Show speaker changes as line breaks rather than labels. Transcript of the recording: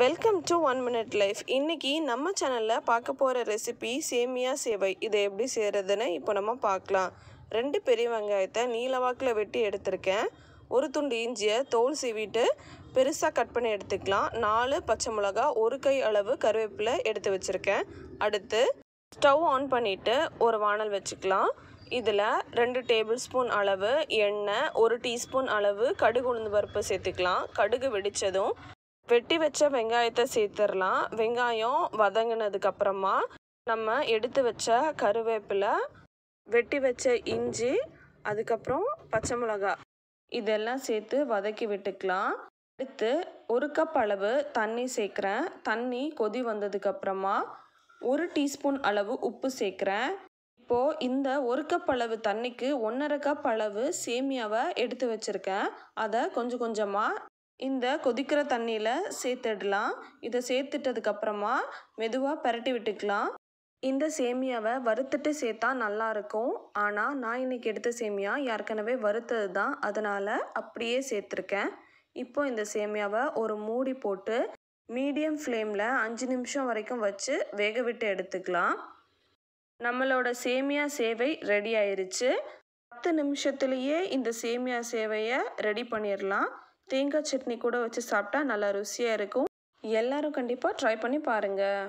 welcome to one minute life இன்றைக்கி நம்ம சேனலில் பார்க்க போகிற ரெசிபி சேமியா சேவை இதை எப்படி செய்கிறதுன்னு இப்போ நம்ம பார்க்கலாம் ரெண்டு பெரிய வெங்காயத்தை நீலவாக்கில் வெட்டி எடுத்திருக்கேன் ஒரு துண்டு இஞ்சியை தோல் சீவிட்டு பெருசாக கட் பண்ணி எடுத்துக்கலாம் நாலு பச்சை மிளகா ஒரு கை அளவு கருவேப்பிலை எடுத்து வச்சுருக்கேன் அடுத்து ஸ்டவ் ஆன் பண்ணிவிட்டு ஒரு வானல் வச்சுக்கலாம் இதில் ரெண்டு டேபிள் ஸ்பூன் அளவு எண்ணெய் ஒரு டீஸ்பூன் அளவு கடுகு உளுந்து பருப்பு சேர்த்துக்கலாம் கடுகு வெடித்ததும் வெட்டி வச்ச வெங்காயத்தை சேர்த்துடலாம் வெங்காயம் வதங்கினதுக்கப்புறமா நம்ம எடுத்து வச்ச கருவேப்பிலை வெட்டி வச்ச இஞ்சி அதுக்கப்புறம் பச்சை மிளகா இதெல்லாம் சேர்த்து வதக்கி விட்டுக்கலாம் அடுத்து ஒரு கப் அளவு தண்ணி சேர்க்குறேன் தண்ணி கொதி வந்ததுக்கப்புறமா ஒரு டீஸ்பூன் அளவு உப்பு சேர்க்குறேன் இப்போது இந்த ஒரு கப் அளவு தண்ணிக்கு ஒன்றரை கப் அளவு சேமியாவை எடுத்து வச்சுருக்கேன் அதை கொஞ்சம் கொஞ்சமாக இந்த கொதிக்கிற தண்ணியில் சேர்த்துடலாம் இதை சேர்த்துட்டதுக்கப்புறமா மெதுவாக பரட்டி விட்டுக்கலாம் இந்த சேமியாவை வறுத்துட்டு சேர்த்தா நல்லாயிருக்கும் ஆனால் நான் இன்றைக்கி எடுத்த சேமியா ஏற்கனவே வறுத்தது தான் அதனால் அப்படியே சேர்த்துருக்கேன் இப்போ இந்த சேமியாவை ஒரு மூடி போட்டு மீடியம் ஃப்ளேமில் அஞ்சு நிமிஷம் வரைக்கும் வச்சு வேக விட்டு எடுத்துக்கலாம் நம்மளோட சேமியா சேவை ரெடி ஆயிடுச்சு பத்து நிமிஷத்துலேயே இந்த சேமியா சேவையை ரெடி பண்ணிடலாம் தேங்காய் சட்னி கூட வச்சு சாப்பிட்டா நல்லா ருசியாக இருக்கும் எல்லாரும் கண்டிப்பாக ட்ரை பண்ணி பாருங்கள்